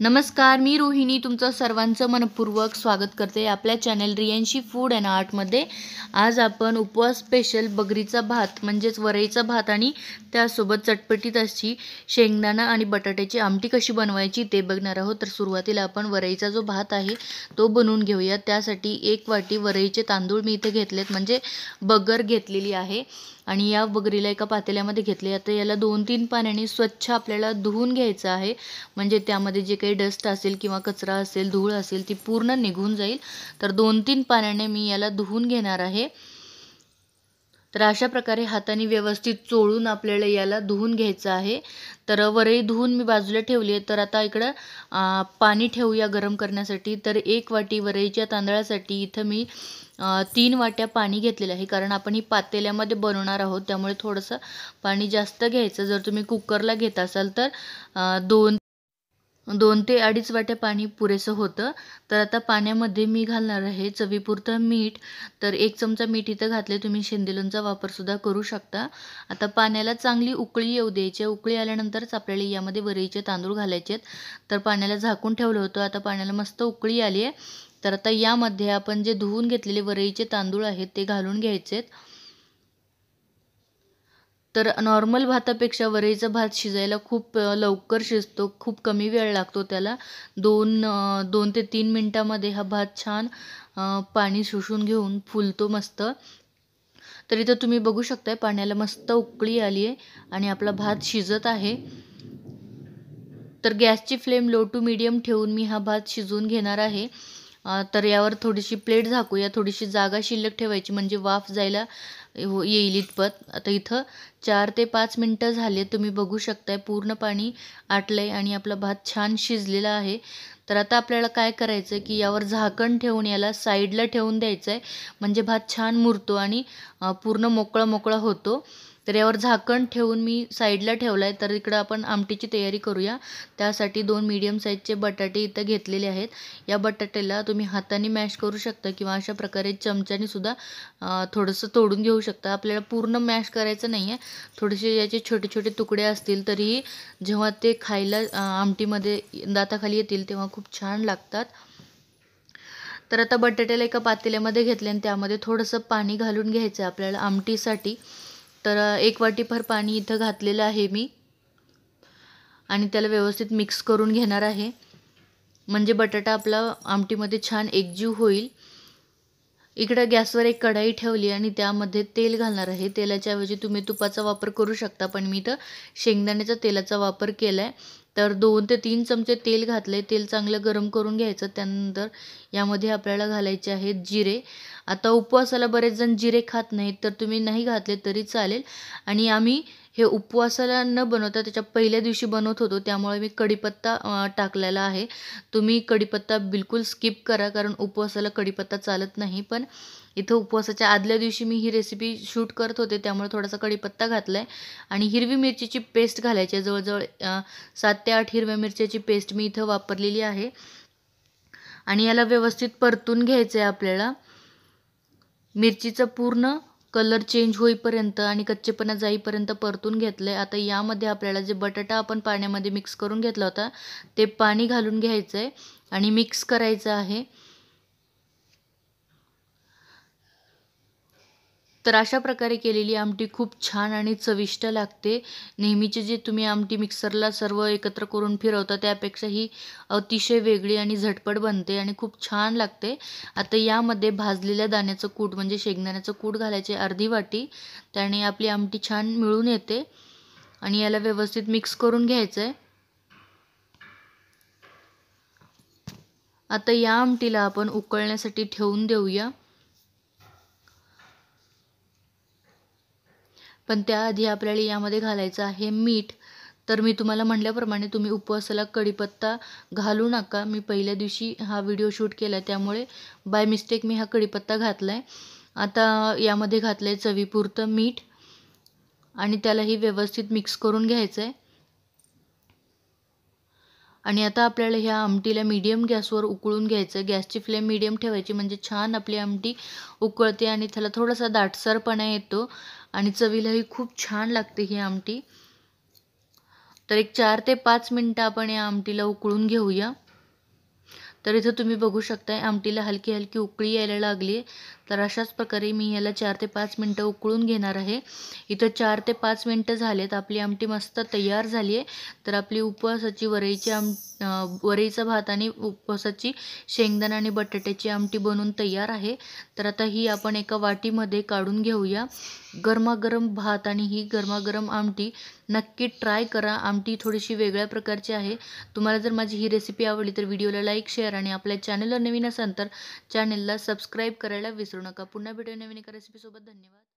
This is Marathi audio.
नमस्कार मी रोहिणी तुमचं सर्वांचं मनपूर्वक स्वागत करते आपल्या चॅनल रियांशी फूड अँड आर्टमध्ये आज आपण उपवास स्पेशल बगरीचा भात म्हणजेच वरईचा भात आणि त्यासोबत चटपटीत अशी शेंगदाणा आणि बटाट्याची आमटी कशी बनवायची ते बघणार आहोत तर सुरुवातीला आपण वरईचा जो भात आहे तो बनवून घेऊया त्यासाठी एक वाटी वरईचे तांदूळ मी इथे घेतलेत म्हणजे बगर घेतलेली आहे आणि या बगरीला एका पातेल्यामध्ये घेतले आता याला दोन तीन पाण्याने स्वच्छ आपल्याला धुवून घ्यायचं आहे म्हणजे त्यामध्ये जे काही डस्ट असेल किंवा कचरा असेल धूळ असेल ती पूर्ण निघून जाईल तर दोन तीन पाण्याने मी याला धुवून घेणार आहे तर अशा प्रकारे हाताने व्यवस्थित चोळून आपल्याला याला धुवून घ्यायचं आहे तर वरई धुवून मी बाजूला ठेवली आहे तर आता इकडं पाणी ठेवूया गरम करण्यासाठी तर एक वाटी वरईच्या तांदळासाठी इथं मी तीन वाट्या पाणी घेतलेलं आहे कारण आपण ही पातेल्यामध्ये बनवणार आहोत त्यामुळे थोडंसं पाणी जास्त घ्यायचं जर तुम्ही कुकरला घेत असाल तर दोन दोन ते अडीच वाट्या पाणी पुरेसं होतं तर आता पाण्यामध्ये मी घालणार आहे चवीपुरतं मीठ तर एक चमचा मीठ इथं घातले तुम्ही वापर वापरसुद्धा करू शकता आता पाण्याला चांगली उकळी येऊ द्यायची उकळी आल्यानंतरच आपल्याला यामध्ये वरईचे तांदूळ घालायचे आहेत तर पाण्याला झाकून ठेवलं होतं आता पाण्याला मस्त उकळी आली आहे तर आता यामध्ये आपण जे धुवून घेतलेले वरईचे तांदूळ आहेत ते घालून घ्यायचेत तर नॉर्मल भातापेक्षा वरईचा भात शिजायला खूप लवकर शिजतो खूप कमी वेळ लागतो त्याला दोन दोन ते तीन मिनटामध्ये हा भात छान पाणी शोषून घेऊन फुलतो मस्त तर इथं तुम्ही बघू शकताय पाण्याला मस्त उकळी आली आहे आणि आपला भात शिजत आहे तर गॅसची फ्लेम लो टू मीडियम ठेवून मी हा भात शिजवून घेणार आहे तर यावर थोडीशी प्लेट झाकूया थोडीशी जागा शिल्लक ठेवायची म्हणजे वाफ जायला हो, येईल इतपत आता इथं चार ते पाच मिनटं झाले तुम्ही बघू शकताय पूर्ण पाणी आटलं आहे आणि आपला भात छान शिजलेला आहे तर आता आपल्याला काय करायचं की यावर झाकण ठेवून याला साईडला ठेवून द्यायचं आहे म्हणजे भात छान मुरतो आणि पूर्ण मोकळा मोकळा होतो तर यावर झाकण ठेवून मी साईडला ठेवला आहे तर इकडं आपण आमटीची तयारी करूया त्यासाठी दोन मीडियम साईजचे बटाटे इथं घेतलेले आहेत या बटाट्याला तुम्ही हाताने मॅश करू शकता किंवा अशा प्रकारे चमच्याने सुद्धा थोडंसं तोडून घेऊ शकता आपल्याला पूर्ण मॅश करायचं नाही आहे थोडेसे याचे छोटे छोटे तुकडे असतील तरीही जेव्हा ते खायला आमटीमध्ये दाताखाली येतील तेव्हा खूप छान लागतात तर आता बटाट्याला एका पातेल्यामध्ये घेतले आणि त्यामध्ये थोडंसं पाणी घालून घ्यायचं आहे आपल्याला आमटीसाठी तर एक वाटीभर पाणी इथं घातलेलं आहे मी आणि त्याला व्यवस्थित मिक्स करून घेणार आहे म्हणजे बटाटा आपला आमटीमध्ये छान एकजीव होईल इकडं गॅसवर एक कढाई ठेवली आणि त्यामध्ये तेल घालणार आहे तेलाच्या तुम्ही तुपाचा वापर करू शकता पण मी इथं शेंगदाण्याच्या तेलाचा वापर केला आहे तर दोन ते तीन चमचे तेल घातले तेल चांगलं गरम करून घ्यायचं त्यानंतर यामध्ये आपल्याला घालायचे आहेत जिरे आता उपवासाला बरेच जण जिरे खात नाहीत तर तुम्ही नाही घातले तरी चालेल आणि आम्ही हे उपवासाला न बनवता त्याच्या पहिल्या दिवशी बनवत होतो त्यामुळे मी कढीपत्ता टाकलेला आहे तुम्ही कढीपत्ता बिलकुल स्किप करा कारण उपवासाला कढीपत्ता चालत नाही पण इथं उपवासाच्या आदल्या दिवशी मी ही रेसिपी शूट करत होते त्यामुळे थोडासा कढीपत्ता घातला आहे आणि हिरवी मिरचीची पेस्ट घालायची आहे जवळजवळ सात ते आठ हिरव्या मिरच्याची पेस्ट मी इथं वापरलेली आहे आणि याला व्यवस्थित परतून घ्यायचं आहे आपल्याला मिरचीचं पूर्ण कलर चेंज होईपर्यंत आणि कच्चेपणा जाईपर्यंत परतून घेतलं आहे आता यामध्ये आपल्याला जे बटाटा आपण पाण्यामध्ये मिक्स करून घेतला होता ते पाणी घालून घ्यायचं आहे आणि मिक्स करायचं आहे तर अशा प्रकारे केलेली आमटी खूप छान आणि चविष्ट लागते नेहमीचे जे तुम्ही आमटी मिक्सरला सर्व एकत्र करून फिरवता त्यापेक्षा ही अतिशय वेगळी आणि झटपट बनते आणि खूप छान लागते आता यामध्ये भाजलेल्या दाण्याचं कूट म्हणजे शेंगदाण्याचं कूट घालायचे अर्धी वाटी त्याने आपली आमटी छान मिळून येते आणि याला व्यवस्थित मिक्स करून घ्यायचं आहे आता या आमटीला आपण उकळण्यासाठी ठेवून देऊया पण त्याआधी आपल्याला यामध्ये घालायचं आहे मीठ तर मी तुम्हाला म्हटल्याप्रमाणे तुम्ही उपवासाला कढीपत्ता घालू नका मी पहिल्या दिवशी हा व्हिडिओ शूट केला त्यामुळे बाय मिस्टेक मी हा कढीपत्ता घातला आहे आता यामध्ये घातलं आहे चवीपुरतं मीठ आणि त्यालाही व्यवस्थित मिक्स करून घ्यायचं आहे आणि आता आपल्याला ह्या आमटीला मीडियम गॅसवर उकळून घ्यायचं आहे गॅसची फ्लेम मीडियम ठेवायची म्हणजे छान आपली आमटी उकळते आणि त्याला थोडासा दाटसरपणा येतो आणि चवीलाही खूप छान लागते ही आमटी तर एक चार ते पाच मिनटं आपण या आमटीला उकळून घेऊया तर इथं तुम्ही बघू शकताय आमटीला हलकी हलकी उकळी यायला लागली तर अशाच प्रकारे मी याला चार ते पाच मिनटं उकळून घेणार आहे इथं चार ते पाच मिनटं झालेत आपली आमटी मस्त तयार झाली आहे तर आपली उपवासाची वरईची आम वरईचा भात आणि उपवासाची शेंगदाणा आणि बटाट्याची आमटी बनवून तयार आहे तर आता ही आपण एका वाटीमध्ये काढून घेऊया गरमागरम भात आणि ही गरमागरम आमटी नक्की ट्राय करा आमटी थोडीशी वेगळ्या प्रकारची आहे तुम्हाला जर माझी ही रेसिपी आवडली तर व्हिडिओला लाईक शेअर आणि आपल्या चॅनलवर नवीन असाल तर चॅनलला सबस्क्राईब करायला विसरू विसरू नका पुन्हा भेटू नवीन एका सोबत धन्यवाद